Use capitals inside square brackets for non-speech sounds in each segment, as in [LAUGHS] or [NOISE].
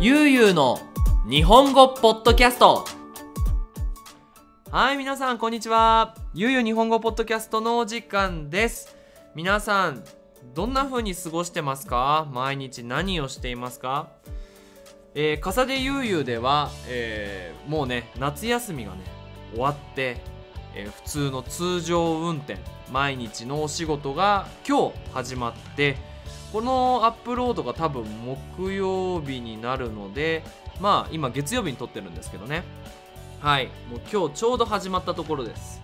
ゆうゆうの日本語ポッドキャストはい皆さんこんにちはゆうゆう日本語ポッドキャストのお時間です皆さんどんな風に過ごしてますか毎日何をしていますかえー、笠でゆうゆうでは、えー、もうね夏休みがね終わって、えー、普通の通常運転毎日のお仕事が今日始まってこのアップロードが多分木曜日になるので、まあ今月曜日に撮ってるんですけどね。はい。もう今日ちょうど始まったところです。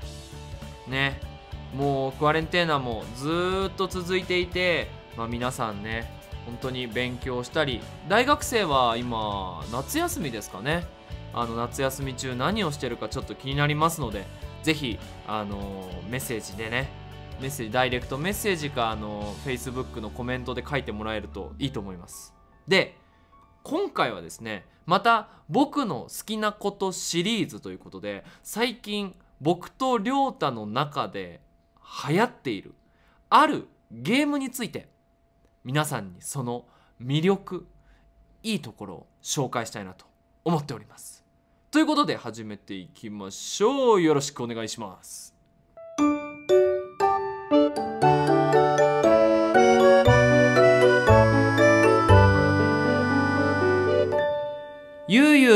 ね。もうクアレンテーナもずっと続いていて、まあ皆さんね、本当に勉強したり、大学生は今夏休みですかね。あの夏休み中何をしてるかちょっと気になりますので、是非あのメッセージでね、メッセージダイレクトメッセージかあの Facebook のコメントで書いてもらえるといいと思いますで今回はですねまた僕の好きなことシリーズということで最近僕と亮太の中で流行っているあるゲームについて皆さんにその魅力いいところを紹介したいなと思っておりますということで始めていきましょうよろしくお願いします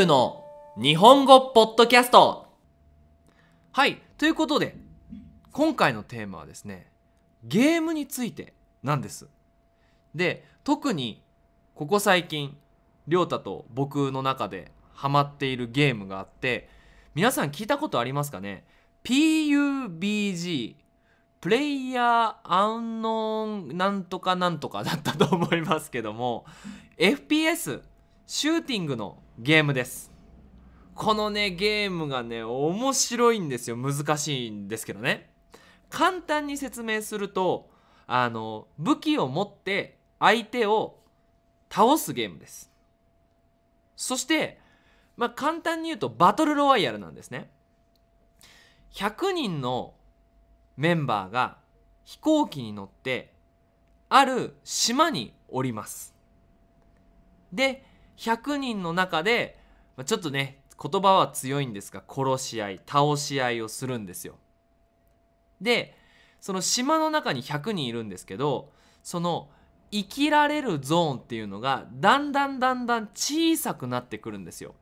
の日本語ポッドキャストはいということで今回のテーマはですねゲームについてなんですで特にここ最近亮太と僕の中でハマっているゲームがあって皆さん聞いたことありますかね PUBG プレイヤーアンノーンなんとかなんとかだったと思いますけども FPS シューティングのゲームですこのねゲームがね面白いんですよ難しいんですけどね簡単に説明するとあの武器を持って相手を倒すゲームですそしてまあ簡単に言うとバトルロワイヤルなんですね100人のメンバーが飛行機に乗ってある島におりますで100人の中でちょっとね言葉は強いんですが殺し合い倒し合いをするんですよ。でその島の中に100人いるんですけどその生きられるゾーンっていうのがだんだんだんだん小さくなってくるんですよ。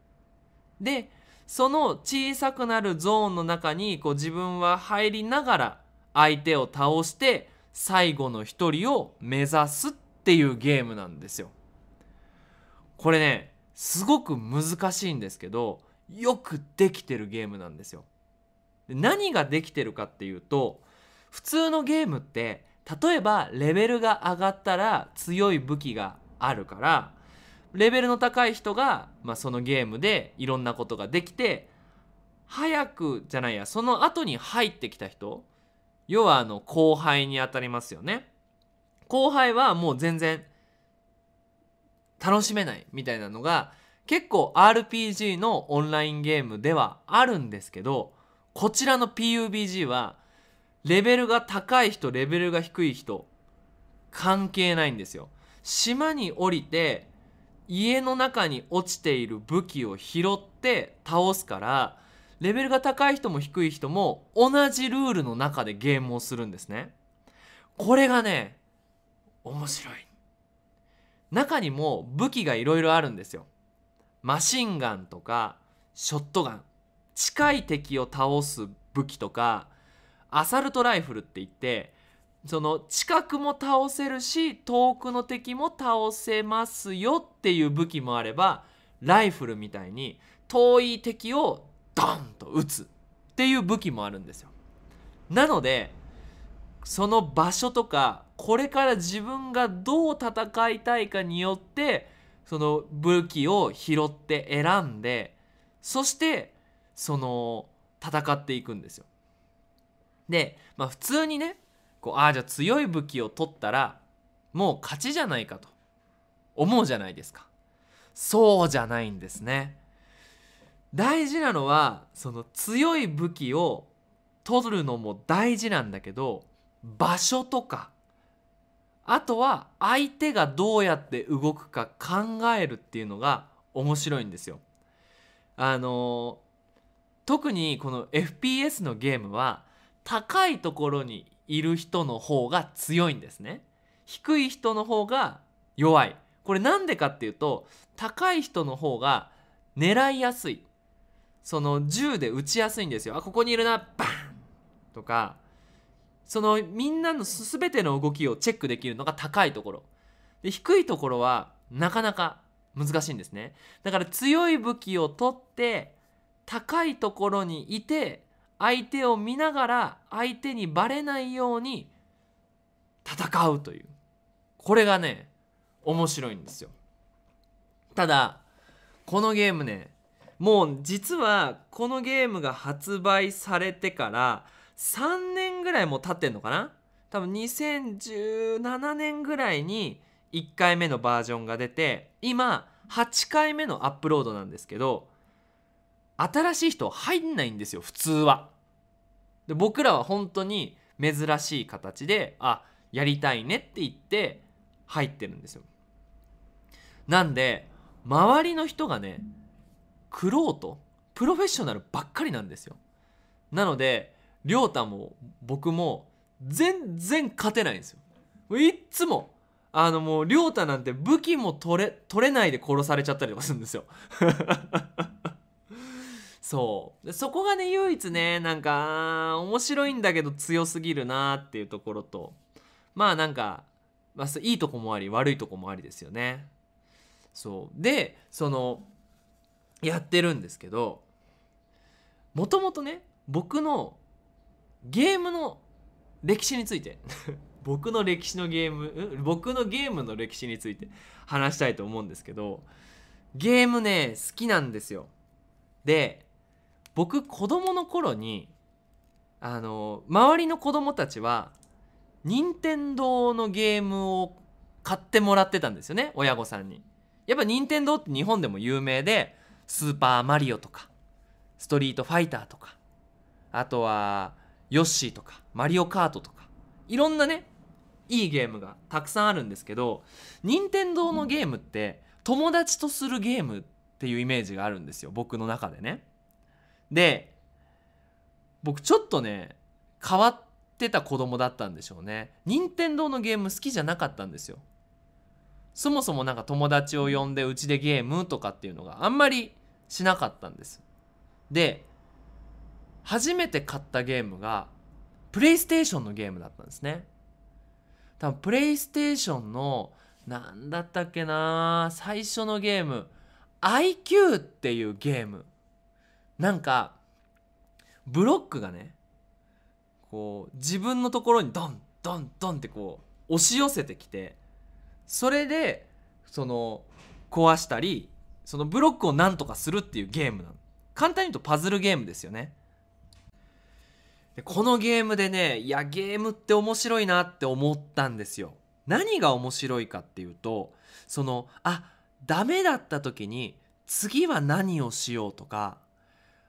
でその小さくなるゾーンの中にこう自分は入りながら相手を倒して最後の一人を目指すっていうゲームなんですよ。これねすごく難しいんですけどよくできてるゲームなんですよ。で何ができてるかっていうと普通のゲームって例えばレベルが上がったら強い武器があるからレベルの高い人が、まあ、そのゲームでいろんなことができて早くじゃないやその後に入ってきた人要はあの後輩にあたりますよね。後輩はもう全然楽しめないみたいなのが結構 RPG のオンラインゲームではあるんですけどこちらの PUBG はレベルが高い人レベルが低い人関係ないんですよ。島に降りて家の中に落ちている武器を拾って倒すからレベルが高い人も低い人も同じルールの中でゲームをするんですね。これがね面白い中にも武器がいろいろあるんですよマシンガンとかショットガン近い敵を倒す武器とかアサルトライフルって言ってその近くも倒せるし遠くの敵も倒せますよっていう武器もあればライフルみたいに遠い敵をドンと撃つっていう武器もあるんですよなのでその場所とかこれから自分がどう戦いたいかによってその武器を拾って選んでそしてその戦っていくんですよ。で、まあ、普通にねこうああじゃあ強い武器を取ったらもう勝ちじゃないかと思うじゃないですか。そうじゃないんですね。大事なのはその強い武器を取るのも大事なんだけど場所とかあとは相手がどうやって動くか考えるっていうのが面白いんですよ。あの特にこの FPS のゲームは高いところにいる人の方が強いんですね。低い人の方が弱い。これ何でかっていうと高い人の方が狙いやすい。その銃で撃ちやすいんですよ。あここにいるなバンとかそのみんなの全ての動きをチェックできるのが高いところで低いところはなかなか難しいんですねだから強い武器を取って高いところにいて相手を見ながら相手にバレないように戦うというこれがね面白いんですよただこのゲームねもう実はこのゲームが発売されてから3年らいもう経ってんのかな多分2017年ぐらいに1回目のバージョンが出て今8回目のアップロードなんですけど新しい人入んないんですよ普通は。で僕らは本当に珍しい形であやりたいねって言って入ってるんですよ。なんで周りの人がねクロートプロフェッショナルばっかりなんですよ。なので亮太も僕も全然勝てないんですよいっつもあのもう亮太なんて武器も取れ取れないで殺されちゃったりとかするんですよ [LAUGHS] そうそこがね唯一ねなんか面白いんだけど強すぎるなっていうところとまあなんか、まあ、いいとこもあり悪いとこもありですよねそうでそのやってるんですけどもともとね僕のゲームの歴史について [LAUGHS] 僕の歴史のゲーム僕のゲームの歴史について話したいと思うんですけどゲームね好きなんですよで僕子供の頃にあの周りの子供たちは任天堂のゲームを買ってもらってたんですよね親御さんにやっぱ任天堂って日本でも有名で「スーパーマリオ」とか「ストリートファイター」とかあとはヨッシーとか、マリオカートとか、いろんなね、いいゲームがたくさんあるんですけど、任天堂のゲームって友達とするゲームっていうイメージがあるんですよ、僕の中でね。で、僕ちょっとね、変わってた子供だったんでしょうね。任天堂のゲーム好きじゃなかったんですよ。そもそもなんか友達を呼んでうちでゲームとかっていうのがあんまりしなかったんです。で、初めて買ったゲームがプレイステーションのゲームだったんですね多分プレイステーションの何だったっけな最初のゲーム IQ っていうゲームなんかブロックがねこう自分のところにドンドンドンってこう押し寄せてきてそれでその壊したりそのブロックをなんとかするっていうゲームなの簡単に言うとパズルゲームですよねでこのゲームでねいやゲームって面白いなって思ったんですよ。何が面白いかっていうとそのあダメだった時に次は何をしようとか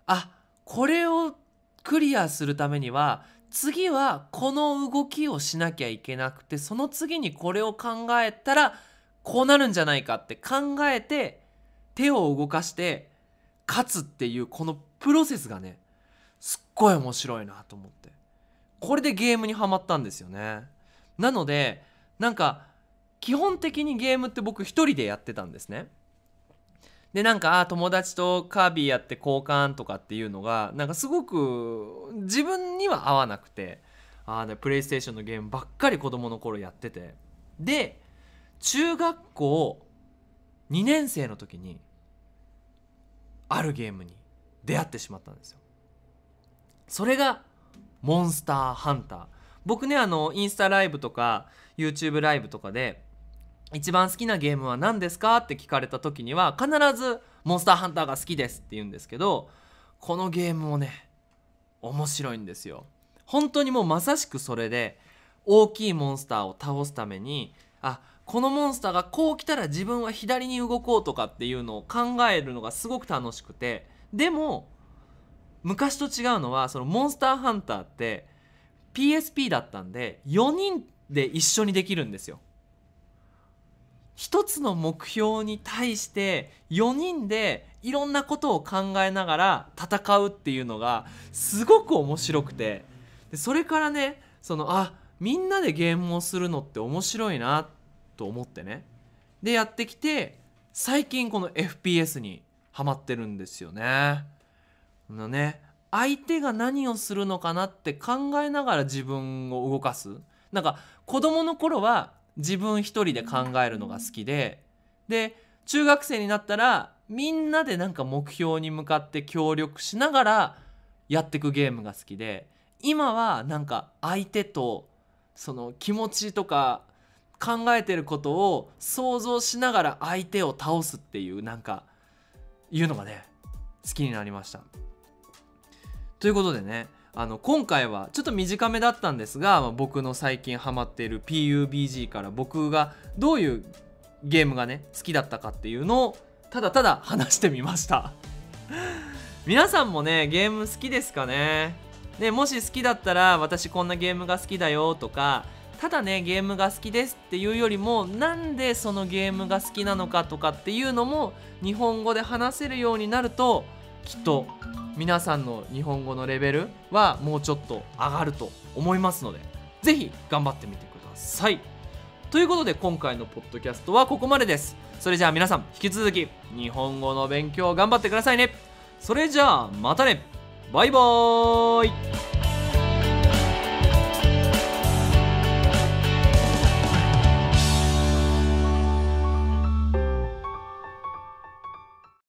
あこれをクリアするためには次はこの動きをしなきゃいけなくてその次にこれを考えたらこうなるんじゃないかって考えて手を動かして勝つっていうこのプロセスがねすっごい面白いなと思ってこれでゲームにはまったんですよねなのでなんか基本的にゲームって僕一人でやってたんですねでなんかあ友達とカービィやって交換とかっていうのがなんかすごく自分には合わなくてあでプレイステーションのゲームばっかり子供の頃やっててで中学校2年生の時にあるゲームに出会ってしまったんですよそれがモンスターハンター僕ねあのインスタライブとか YouTube ライブとかで一番好きなゲームは何ですかって聞かれた時には必ずモンスターハンターが好きですって言うんですけどこのゲームもね面白いんですよ本当にもうまさしくそれで大きいモンスターを倒すためにあこのモンスターがこう来たら自分は左に動こうとかっていうのを考えるのがすごく楽しくてでも昔と違うのはそのモンスターハンターって PSP だったんで4人で一緒にできるんですよ。一つの目標に対して4人でいろんなことを考えながら戦うっていうのがすごく面白くてでそれからねそのあみんなでゲームをするのって面白いなと思ってねでやってきて最近この FPS にハマってるんですよね。のね相手が何をするのかなって考えながら自分を動かすなんか子供の頃は自分一人で考えるのが好きでで中学生になったらみんなでなんか目標に向かって協力しながらやってくゲームが好きで今はなんか相手とその気持ちとか考えてることを想像しながら相手を倒すっていうなんかいうのがね好きになりました。ということでねあの今回はちょっと短めだったんですが、まあ、僕の最近ハマっている PUBG から僕がどういうゲームがね好きだったかっていうのをただただ話してみました [LAUGHS] 皆さんもねゲーム好きですかねねもし好きだったら私こんなゲームが好きだよとかただねゲームが好きですっていうよりもなんでそのゲームが好きなのかとかっていうのも日本語で話せるようになるときっと皆さんの日本語のレベルはもうちょっと上がると思いますので是非頑張ってみてくださいということで今回のポッドキャストはここまでですそれじゃあ皆さん引き続き日本語の勉強頑張ってくださいねそれじゃあまたねバイバーイ